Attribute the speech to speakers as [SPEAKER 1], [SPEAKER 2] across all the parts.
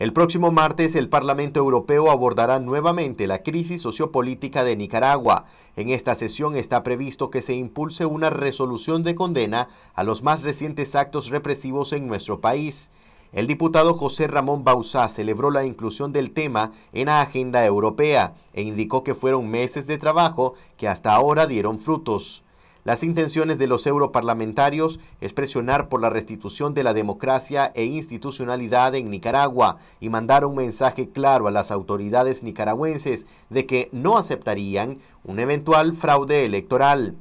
[SPEAKER 1] El próximo martes el Parlamento Europeo abordará nuevamente la crisis sociopolítica de Nicaragua. En esta sesión está previsto que se impulse una resolución de condena a los más recientes actos represivos en nuestro país. El diputado José Ramón Bauzá celebró la inclusión del tema en la agenda europea e indicó que fueron meses de trabajo que hasta ahora dieron frutos. Las intenciones de los europarlamentarios es presionar por la restitución de la democracia e institucionalidad en Nicaragua y mandar un mensaje claro a las autoridades nicaragüenses de que no aceptarían un eventual fraude electoral.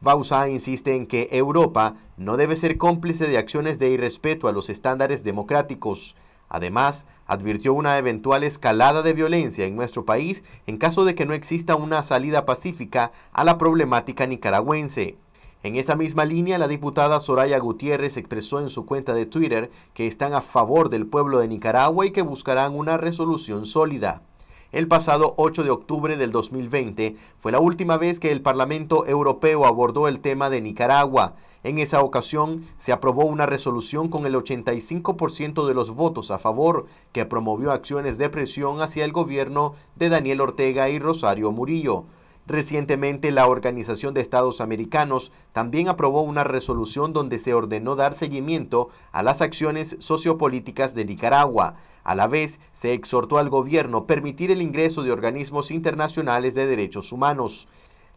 [SPEAKER 1] Bausa insiste en que Europa no debe ser cómplice de acciones de irrespeto a los estándares democráticos. Además, advirtió una eventual escalada de violencia en nuestro país en caso de que no exista una salida pacífica a la problemática nicaragüense. En esa misma línea, la diputada Soraya Gutiérrez expresó en su cuenta de Twitter que están a favor del pueblo de Nicaragua y que buscarán una resolución sólida. El pasado 8 de octubre del 2020 fue la última vez que el Parlamento Europeo abordó el tema de Nicaragua. En esa ocasión se aprobó una resolución con el 85% de los votos a favor que promovió acciones de presión hacia el gobierno de Daniel Ortega y Rosario Murillo. Recientemente, la Organización de Estados Americanos también aprobó una resolución donde se ordenó dar seguimiento a las acciones sociopolíticas de Nicaragua. A la vez, se exhortó al gobierno permitir el ingreso de organismos internacionales de derechos humanos.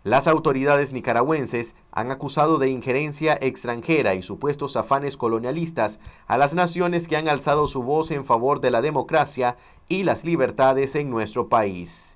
[SPEAKER 1] Las autoridades nicaragüenses han acusado de injerencia extranjera y supuestos afanes colonialistas a las naciones que han alzado su voz en favor de la democracia y las libertades en nuestro país.